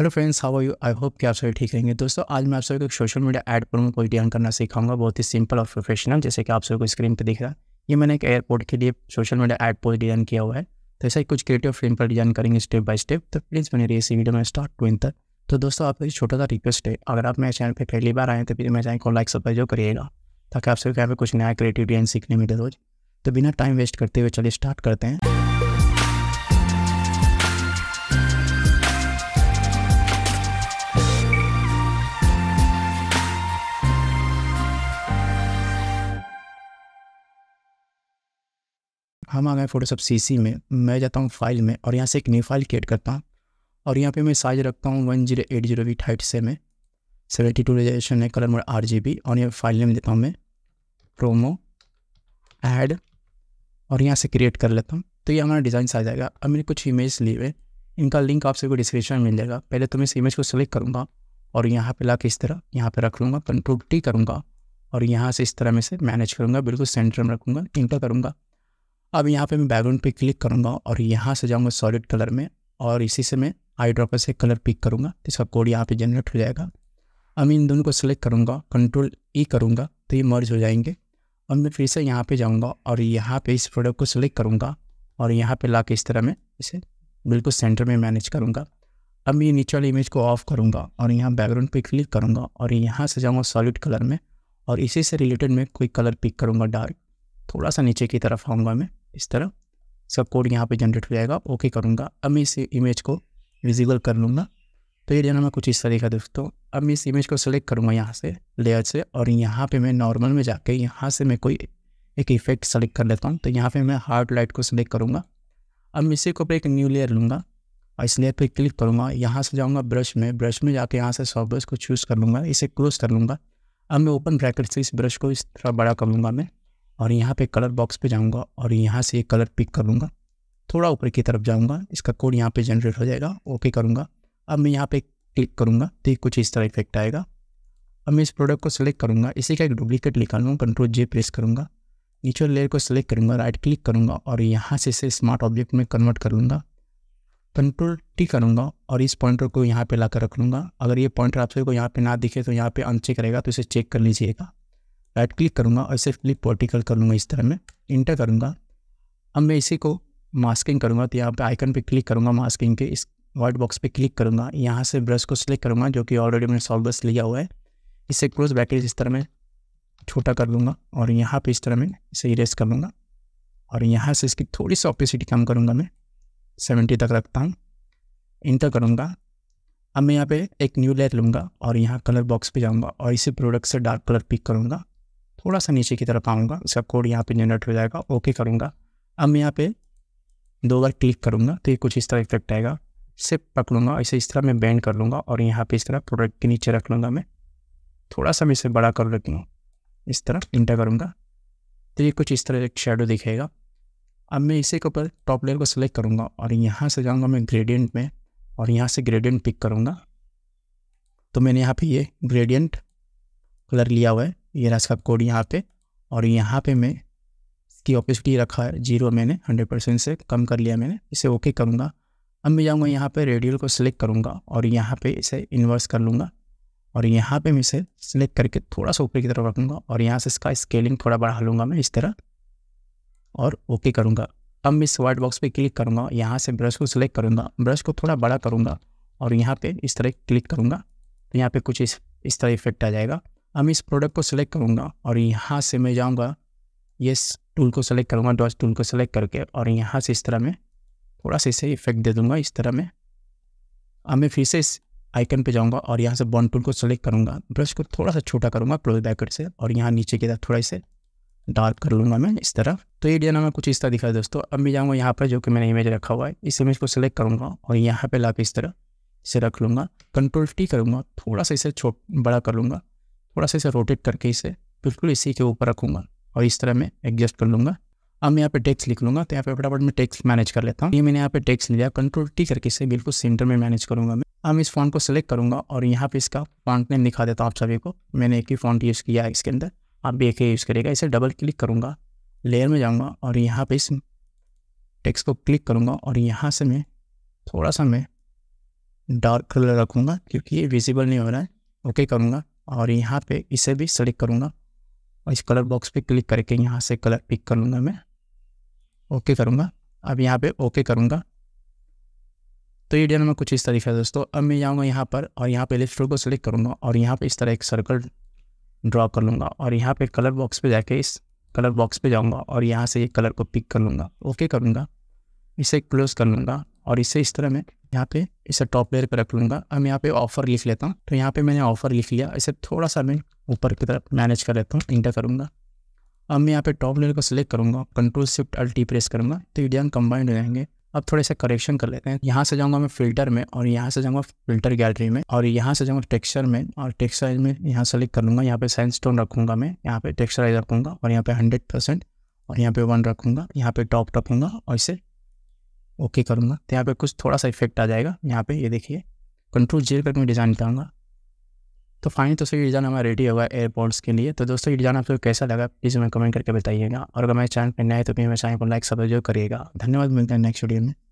hello friends how are you I hope कि आप सभी ठीक रहेंगे दोस्तों आज मैं आप सभी को एक सोशल मीडिया एड पर कोई डिजाइन करना सिखाऊंगा बहुत ही सिंपल और प्रोफेशनल जैसे कि आप सभी को स्क्रीन पर दिख रहा है ये मैंने एक एयरपोर्ट के लिए social media ad post design किया हुआ है तो ऐसा ही कुछ क्रिएटिव फिल्म पर डिजाइन करेंगे स्टेप बाय स्टेप तो प्लीज़ मैंने रही इसी वीडियो में स्टार्ट टू इंतर तो दोस्तों आपको छोटा सा रिक्वेस्ट है अगर आप मेरे चैनल पर पहली बार आए तो प्लीज़ मेरे चैनल को लाइक सब्सक्राइब जो करिएगा ताकि आप सभी को यहाँ पर कुछ नया क्रिएटिव डिजाइन सीखने मिले रोज तो बिना टाइम वेस्ट करते हुए चलिए स्टार्ट करते हैं हम आ गए फोटोशॉप सी में मैं जाता हूँ फाइल में और यहाँ से एक न्यू फाइल क्रिएट करता हूँ और यहाँ पे मैं साइज रखता हूँ one zero eight zero width height से मैं सेवेंटी टू रेजेशन है colour mode R G B और यहाँ फाइल नेम देता हूँ मैं प्रोमो ऐड और यहाँ से क्रिएट कर लेता हूँ तो ये हमारा डिज़ाइन साइज आएगा अब मैंने कुछ इमेज लिए हुए इनका लिंक आप को डिस्क्रिप्शन में मिल जाएगा पहले तो मैं इस इमेज को सेलेक्ट करूँगा और यहाँ पर ला के इस तरह यहाँ पर रख लूँगा कंट्रोल टी करूँगा और यहाँ से इस तरह में से मैनेज करूँगा बिल्कुल सेंटर में रखूँगा इंटर करूँगा अब यहाँ पे मैं बैकग्राउंड पे क्लिक करूँगा और यहाँ से जाऊँगा सॉलिड कलर में और इसी से मैं आई ड्रॉपर से कलर पिक करूँगा तो इसका कोड यहाँ पे जनरेट हो जाएगा अब मैं इन दोनों को सिलेक्ट करूँगा कंट्रोल ई e करूँगा तो ये मर्ज हो जाएंगे और मैं फिर से यहाँ पर जाऊँगा और यहाँ पर इस प्रोडक्ट को सिलेक्ट करूँगा और यहाँ पर ला के इस तरह मैं इसे बिल्कुल सेंटर में मैनेज करूँगा अब मैं नीचे वाली इमेज को ऑफ करूँगा और यहाँ बैकग्राउंड पर क्लिक करूँगा और यहाँ से जाऊँगा सॉलिड कलर में और इसी से रिलेटेड मैं कोई कलर पिक करूँगा डार्क थोड़ा सा नीचे की तरफ आऊँगा मैं इस तरह सब कोड यहाँ पे जनरेट हो जाएगा ओके करूँगा अब मैं इस इमेज को विजिबल कर लूँगा तो ये जाना कुछ इस तरीका का दोस्तों अब मैं इस इमेज को सेलेक्ट करूँगा यहाँ से लेयर से और यहाँ पे मैं नॉर्मल में जाके यहाँ से मैं कोई एक इफेक्ट सेलेक्ट कर लेता हूँ तो यहाँ पे मैं हार्ड लाइट को सेलेक्ट करूँगा अब मैं इसी को एक न्यू लेयर लूँगा और इस लेयर पर क्लिक करूँगा यहाँ से जाऊँगा ब्रश में ब्रश में जाके यहाँ से सॉफ्ट ब्रश को चूज़ कर लूँगा इसे क्लोज कर लूँगा अब मैं ओपन ब्रैकेट से इस ब्रश को इस तरह बड़ा कर लूँगा मैं और यहाँ पे कलर बॉक्स पे जाऊँगा और यहाँ से कलर पिक कर लूँगा थोड़ा ऊपर की तरफ जाऊँगा इसका कोड यहाँ पे जनरेट हो जाएगा ओके करूँगा अब मैं यहाँ पे क्लिक करूँगा तो कुछ इस तरह इफेक्ट आएगा अब मैं इस प्रोडक्ट को सिलेक्ट करूँगा इसी का एक डुप्लीकेट निकालूँगा कंट्रोल जे प्रेस करूँगा नीचे लेयर को सिलेक्ट करूँगा राइट क्लिक करूँगा और यहाँ से इसे स्मार्ट ऑब्जेक्ट में कन्वर्ट कर लूँगा कंट्रोल टी करूँगा और इस पॉइंटर को यहाँ पे ला कर रख लूँगा अगर ये पॉइंटर आप को यहाँ पे ना दिखे तो यहाँ पे अनचेक रहेगा तो इसे चेक कर लीजिएगा राइट क्लिक करूँगा और इसे क्लिक वर्टिकल कर लूँगा इस तरह में इंटर करूँगा अब मैं इसी को मास्किंग करूँगा तो यहाँ पे आइकन पे क्लिक करूँगा मास्किंग के इस वाइट बॉक्स पे क्लिक करूँगा यहाँ से ब्रश को सिलेक्ट करूँगा जो कि ऑलरेडी मैंने सॉल्वर्स लिया हुआ है इसे क्लोज बैकेज इस तरह में छोटा कर लूँगा और यहाँ पर इस तरह में इसे इरेज कर लूँगा और यहाँ से इसकी थोड़ी सी ऑपिसिटी कम करूँगा मैं सेवेंटी तक रखता हूँ इंटर करूँगा अब मैं यहाँ पे एक न्यू लेयर लूँगा और यहाँ कलर बॉक्स पे जाऊँगा और इसे प्रोडक्ट से डार्क कलर पिक करूँगा थोड़ा सा नीचे की तरफ आऊँगा इसका कोड यहाँ पे जनरेट हो जाएगा ओके करूँगा अब मैं यहाँ पे दो बार क्लिक करूँगा तो ये कुछ इस तरह इफेक्ट आएगा सिर्फ पकड़ूँगा इसे इस तरह मैं बैंड कर लूँगा और यहाँ पे इस तरह प्रोडक्ट के नीचे रख लूँगा मैं थोड़ा सा मैं इसे बड़ा कर रखूँगा इस तरह इंटर करूँगा तो ये कुछ इस तरह एक शेडो दिखेगा अब मैं इसी के ऊपर टॉप लेयर को सिलेक्ट करूँगा और यहाँ से जाऊँगा मैं ग्रेडियंट में और यहाँ से ग्रेडियंट पिक करूँगा तो मैंने यहाँ पर ये ग्रेडियंट कलर लिया हुआ है ये रहा इसका कोड यहाँ पे और यहाँ पे मैं इसकी ऑपेसिटी रखा है जीरो मैंने हंड्रेड परसेंट से कम कर लिया मैंने इसे ओके करूँगा अब मैं जाऊँगा यहाँ पे रेडियल को सिलेक्ट करूँगा और यहाँ पे इसे इन्वर्स कर लूँगा और यहाँ पे मैं इसे सिलेक्ट करके थोड़ा सा ऊपर की तरफ रखूँगा और यहाँ से इसका स्केलिंग थोड़ा बढ़ा लूँगा मैं इस तरह और ओके करूँगा अब मैं इस वाइट बॉक्स पर क्लिक करूँगा यहाँ से ब्रश को सिलेक्ट करूँगा ब्रश को थोड़ा बड़ा करूँगा और यहाँ पर इस तरह क्लिक करूँगा तो यहाँ पर कुछ इस इस तरह इफेक्ट आ जाएगा हम इस प्रोडक्ट को सिलेक्ट करूँगा और यहाँ से मैं जाऊँगा ये टूल को सेलेक्ट करूँगा डॉज टूल को सेलेक्ट करके और यहाँ से इस तरह मैं थोड़ा सा इसे इफेक्ट दे दूँगा इस तरह मैं अब मैं फिर से इस आइकन पे जाऊँगा और यहाँ से बॉन्ड टूल को सेलेक्ट करूँगा ब्रश को थोड़ा सा छोटा करूँगा प्रोज बैकेट से और यहाँ नीचे की तरफ थोड़ा इसे डार्क कर लूँगा मैं इस तरफ तो ये डिजाइन हमें कुछ इस तरह दिखा दोस्तों अब मैं जाऊँगा यहाँ पर जो कि मैंने इमेज रखा हुआ है इस इमेज को सिलेक्ट करूँगा और यहाँ पर ला इस तरह इसे रख लूँगा कंट्रोल टी करूँगा थोड़ा सा इसे छोट बड़ा कर लूँगा थोड़ा सा इसे रोटेट करके इसे बिल्कुल इसी के ऊपर रखूँगा और इस तरह मैं एडजस्ट कर लूँगा अब मैं यहाँ पे टेक्स्ट लिख लूँगा तो यहाँ पे फटाफट मैं टेक्स मैनेज कर लेता हूँ ये मैंने यहाँ पे टेक्स्ट लिया कंट्रोल टी करके इसे बिल्कुल सेंटर में मैनेज करूँगा मैं अब इस फॉन्ट को सिलेक्ट करूँगा और यहाँ पे इसका फॉन्ट नेम दिखा देता हूँ आप सभी को मैंने एक ही फॉन्ट यूज़ किया है इसके अंदर आप भी एक ही यूज़ करेगा इसे डबल क्लिक करूँगा लेयर में जाऊँगा और यहाँ पर इस टेक्स को क्लिक करूँगा और यहाँ से मैं थोड़ा सा मैं डार्क कलर रखूँगा क्योंकि ये विजिबल नहीं हो रहा है ओके करूँगा और यहाँ पे इसे भी सेलेक्ट करूँगा और इस कलर बॉक्स पे क्लिक करके यहाँ से कलर पिक कर लूँगा मैं ओके करूँगा अब यहाँ पे ओके करूँगा तो ये डिजाइन में कुछ इस तरीके से दोस्तों अब मैं जाऊँगा यहाँ पर और यहाँ पे इलेक्ट्रोल को सिलेक्ट करूँगा और यहाँ पे इस तरह एक सर्कल ड्रॉ कर लूँगा और यहाँ पे कलर बॉक्स पर जाके इस कलर बॉक्स पर जाऊँगा और यहाँ से ये कलर को पिक कर लूँगा ओके करूँगा इसे क्लोज कर लूँगा और इसे इस तरह मैं यहाँ पे इसे टॉप लेयर पे रख लूँगा अब यहाँ पे ऑफर लिख लेता हूँ तो यहाँ पे मैंने ऑफर लिख लिया इसे थोड़ा सा मैं ऊपर की तरफ मैनेज कर लेता हूँ इंटर करूँगा अब मैं यहाँ पे टॉप लेयर को सिलेक्ट करूँगा control shift alt T press करूँगा तो वीडियो कंबाइंड हो जाएंगे अब थोड़े से करेक्शन कर लेते हैं यहाँ से जाऊँगा मैं फिल्टर में और यहाँ से जाऊँगा फिल्टर गैलरी में और यहाँ से जाऊँगा टेक्सचर में और टेक्सचर में यहाँ सेलेक्ट कर लूँगा यहाँ पे साइन स्टोन रखूँगा मैं यहाँ पे टेक्सचराइज रखूँगा और यहाँ पे हंड्रेड परसेंट और यहाँ पे वन रखूँगा यहाँ पे टॉप रखूँगा और इसे ओके करूँगा तो यहाँ पर कुछ थोड़ा सा इफेक्ट आ जाएगा यहाँ पे ये यह देखिए कंट्रोल जेल करके मैं डिज़ाइन करूँगा तो फाइन तो सही डिज़ाइन हमारा रेडी होगा एयरपोर्ट्स के लिए तो दोस्तों ये डिज़ाइन आपको कैसा लगा प्लीज़ हमें कमेंट करके बताइएगा और अगर मेरे चैनल पर नए तो भी हमारे चैनल को लाइक सब्सक्राइब करिएगा धन्यवाद मिलते हैं नेक्स्ट वीडियो में